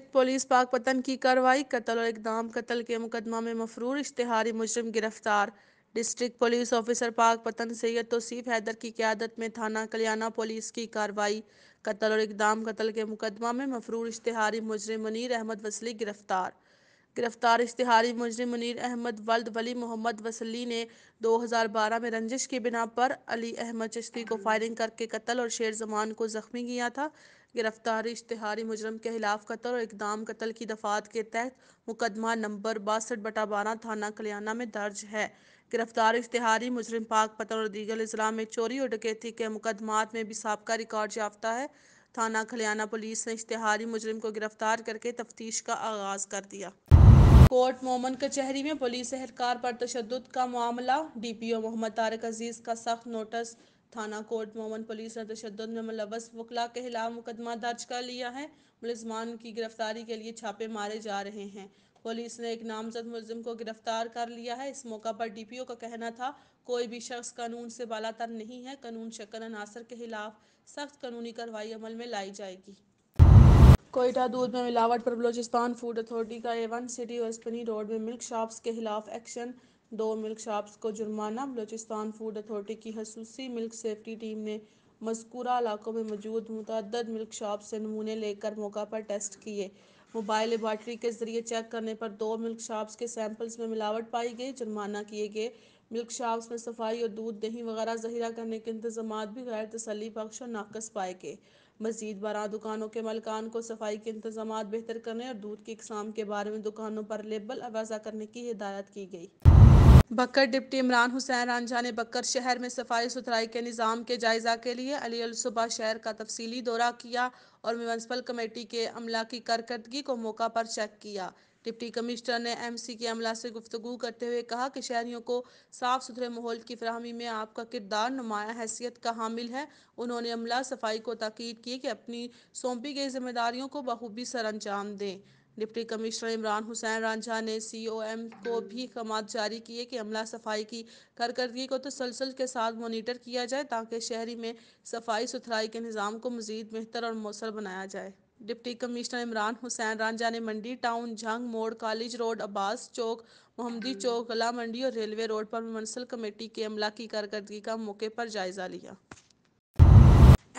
Sikh police पाक पतन की कार्रवाई कत्ल और इकदाम कत्ल के मुकदमा में मफरूर इश्तहारी मुजरम गिरफ्तार डिस्ट्रिक्ट पुलिस ऑफिसर पाक पतन सैयद तोसीफ हैदर की क्यादत में थाना कल्याणा पुलिस की कार्रवाई कत्ल और इकदाम कत्ल के मुकदमा में मफरूर इश्तहारी मुजरम मुनीर अहमद वसली गिरफ्तार गिरफ्तार इश्तहारी मुजरिम मुनीर अहमद वल्द वली मोहम्मद वसली ने 2012 में रंजिश की बिना पर अली अहमद चश्ती को फायरिंग करके कत्ल और शेर जमान को जख्मी किया था गिरफ्तारी इश्तहारी मुजरम के खिलाफ कत्ल और इकदाम कत्ल की दफात के तहत मुकदमा नंबर बासठ बटा बारह थाना कल्याणा में दर्ज है गिरफ्तार इश्तहारी मुजरिम पाक पतन और दीगल इजला में चोरी और डकैती के मुकदमात में भी सबका रिकॉर्ड याफ्ता है थाना खलियाना पुलिस ने इश्तहारी मुजरिम को गिरफ्तार करके तफ्तीश का आगाज कर दिया कोर्ट मोमन कचहरी में पुलिस एहलकार पर तशद का मामला डीपीओ मोहम्मद तारक अजीज़ का सख्त नोटिस थाना कोर्ट मोमन पुलिस ने तशद में मुलवस वकला के खिलाफ मुकदमा दर्ज कर लिया है मुलजमान की गिरफ्तारी के लिए छापे मारे जा रहे हैं पुलिस ने एक नामजद मुलजिम को गिरफ्तार कर लिया है इस मौका पर डीपीओ का कहना था कोई भी शख्स कानून से बालातर नहीं है कानून शक्ल अनासर के खिलाफ सख्त कानूनी कार्रवाई अमल में लाई जाएगी कोयटा दूध में मिलावट पर बलोचिस्तान फूड अथॉरिटी का एवन सिटी और स्पनी रोड में मिल्क शॉप्स के खिलाफ एक्शन दो मिल्क शॉप्स को जुर्माना बलोचिस्तान फूड अथॉरिटी की खसूसी मिल्क सेफ्टी टीम ने मस्कूरा इलाकों में मौजूद मुतद मिल्क शॉप से नमूने लेकर मौका पर टेस्ट किए मोबाइल लेबार्ट्री के जरिए चेक करने पर दो मिल्क शॉप्स के सैंपल्स में मिलावट पाई गई जुर्माना किए गए मिल्क शॉप्स में सफाई और दूध दही वगैरह जहरा करने के इंतजाम भी गैर तसली बख्श और नाकस पाए गए मजीद बरा दुकानों के मलकान को सफाई के इंतजाम बेहतर करने और दूध की इकसाम के बारे में दुकानों पर लेबल अवाजा करने की हिदायत की गई बकर डिप्टी इमरान हुसैन रानझा ने बकर शहर में सफाई सुथराई के निज़ाम के जायज़ा के लिए अली अलसुबा शहर का तफसीली दौरा किया और म्यूनसिपल कमेटी के अमला की कारकर्दगी को मौका पर चेक किया डिप्टी कमिश्नर ने एमसी के अमला से गुफ्तगू करते हुए कहा कि शहरियों को साफ सुथरे माहौल की फरहमी में आपका किरदार नुमाया हैसियत का हामिल है उन्होंने अमला सफाई को ताकीद की कि अपनी सौंपी गई जिम्मेदारियों को बखूबी अंजाम दें डिप्टी कमिश्नर इमरान हुसैन रांझा ने सीओएम को भी खमात जारी किए कि अमला सफाई की कारकर्दगी को तसलसल के साथ मोनीटर किया जाए ताकि शहरी में सफाई सुथराई के निज़ाम को मज़ीद बेहतर और मौसर बनाया जाए डिप्टी कमिश्नर इमरान हुसैन रांझा ने मंडी टाउन जंग मोड़ कॉलेज रोड अब्बास चौक मोहम्मदी चौक गला मंडी और रेलवे रोड पर मुंसल कमेटी के अमला की कारकर्दगी का मौके पर जायजा लिया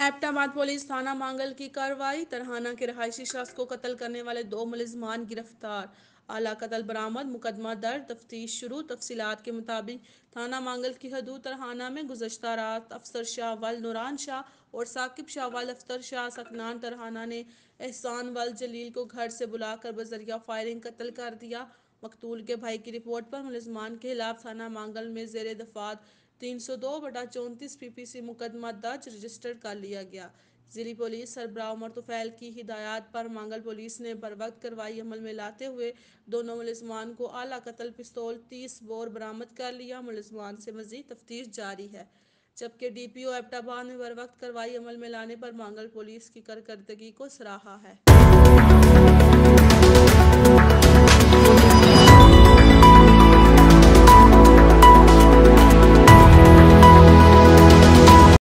एप्टाबाद पुलिस थाना मांगल की कार्रवाई तरहाना के रहायशी शख्स को कत्ल करने वाले दो मुलजमान गिरफ्तार आला कतल बरामद मुकदमा दर्ज तफ्तीश शुरू तफसीत के मुताबिक थाना मांगल की हदूद तरहाना में गुजशत रात अफसर शाह वल नूरान शाह और साकिब शाह वल अफसर शाह सकनान तरहाना ने एहसान वल जलील को घर से बुलाकर बजरिया फायरिंग कत्ल कर दिया मकतूल के भाई की रिपोर्ट पर मुलजमान के खिलाफ थाना मांगल में जेर दफात 302 बटा चौंतीस पीपीसी मुकदमा दर्ज रजिस्टर कर लिया गया जिली पुलिस सरबराह उमर तुफैल की हिदायत पर मांगल पुलिस ने बर वक्त कार्रवाई अमल में लाते हुए दोनों मुलजमान को आला कतल पिस्तौल तीस बोर बरामद कर लिया मुलजमान से मजीद तफ्तीश जारी है जबकि डी पी ओ एबटाबाद में बर वक्त कार्रवाई अमल में लाने पर मांगल पुलिस की कारकर्दगी को सराहा है